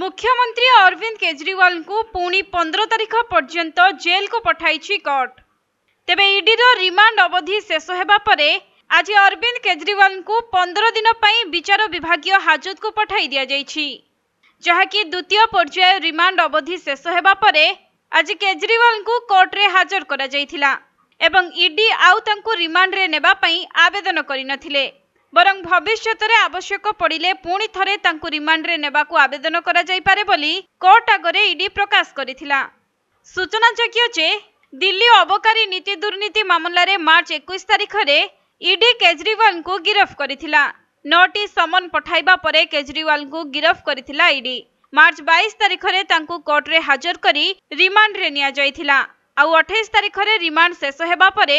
ମୁଖ୍ୟମନ୍ତ୍ରୀ ଅରବିନ୍ଦ କେଜରିୱାଲଙ୍କୁ ପୁଣି ପନ୍ଦର ତାରିଖ ପର୍ଯ୍ୟନ୍ତ ଜେଲ୍କୁ ପଠାଇଛି କୋର୍ଟ ତେବେ ଇଡିର ରିମାଣ୍ଡ ଅବଧି ଶେଷ ହେବା ପରେ ଆଜି ଅରବିନ୍ଦ କେଜରିୱାଲଙ୍କୁ ପନ୍ଦର ଦିନ ପାଇଁ ବିଚାର ବିଭାଗୀୟ ହାଜତକୁ ପଠାଇ ଦିଆଯାଇଛି ଯାହାକି ଦ୍ୱିତୀୟ ପର୍ଯ୍ୟାୟ ରିମାଣ୍ଡ ଅବଧି ଶେଷ ହେବା ପରେ ଆଜି କେଜରିୱାଲଙ୍କୁ କୋର୍ଟରେ ହାଜର କରାଯାଇଥିଲା ଏବଂ ଇଡି ଆଉ ତାଙ୍କୁ ରିମାଣ୍ଡରେ ନେବା ପାଇଁ ଆବେଦନ କରିନଥିଲେ বরং ভবিষ্যতরে আবশ্যক পড়লে পুঁ থরে তাঁকু রিমান্ডরে নেওয়া আবেদন করা যাইপারে বলি কোর্ট আগরে ইডি প্রকাশ করেছিলা সূচনাযোগ্য যে দিল্লী অবকারী নীতি দুর্নীতি মামলার মার্চ একুশ তারিখে ইডি কেজরিওয়ালଙ୍କୁ গিরফ করেছিলা নটি সমন পঠাইবা পরে কেজরিওয়ালଙ୍କୁ গিরফ করেছিলা ইডি মার্চ বাইশ তারিখে তাঁকু কোর্টরে হাজর করে রিমান্ডরে নিয়া যাইছিলা ଆଉ ଅଠେଇଶ ତାରିଖରେ ରିମାଣ୍ଡ ଶେଷ ହେବା ପରେ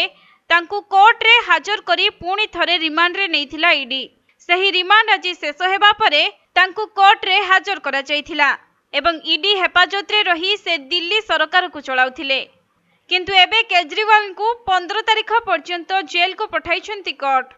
ତାଙ୍କୁ କୋର୍ଟରେ ହାଜର କରି ପୁଣି ଥରେ ରିମାଣ୍ଡରେ ନେଇଥିଲା ଇଡି ସେହି ରିମାଣ୍ଡ ଆଜି ଶେଷ ହେବା ପରେ ତାଙ୍କୁ କୋର୍ଟରେ ହାଜର କରାଯାଇଥିଲା ଏବଂ ଇଡି ହେପାଜତରେ ରହି ସେ ଦିଲ୍ଲୀ ସରକାରକୁ ଚଳାଉଥିଲେ କିନ୍ତୁ ଏବେ କେଜରିୱାଲଙ୍କୁ ପନ୍ଦର ତାରିଖ ପର୍ଯ୍ୟନ୍ତ ଜେଲକୁ ପଠାଇଛନ୍ତି କୋର୍ଟ